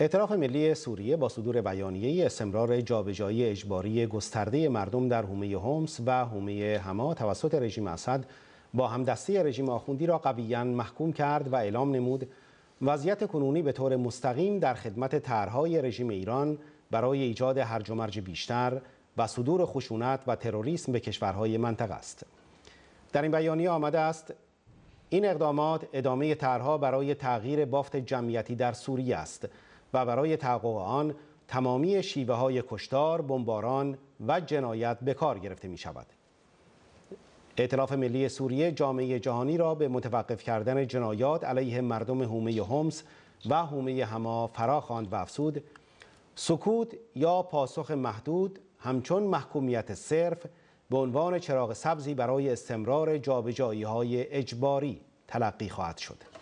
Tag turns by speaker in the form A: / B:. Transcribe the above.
A: اعتراف ملی سوریه با صدور بیانیه استمرار جابجایی اجباری گسترده مردم در حومه هومس و حومه هما توسط رژیم اسد با همدستی رژیم آخوندی را قویا محکوم کرد و اعلام نمود وضعیت کنونی به طور مستقیم در خدمت طرحهای رژیم ایران برای ایجاد هرج و مرج بیشتر و صدور خشونت و تروریسم به کشورهای منطقه است در این بیانیه آمده است این اقدامات ادامه طرحها برای تغییر بافت جمعیتی در سوریه است و برای تحقق آن تمامی شیوه های کشتار، بمباران و جنایت به کار گرفته می شود. اعتلاف ملی سوریه جامعه جهانی را به متوقف کردن جنایات علیه مردم حومه همس و هومه هما فرا خواند و افسود سکوت یا پاسخ محدود همچون محکومیت صرف به عنوان چراغ سبزی برای استمرار جابجایی های اجباری تلقی خواهد شد.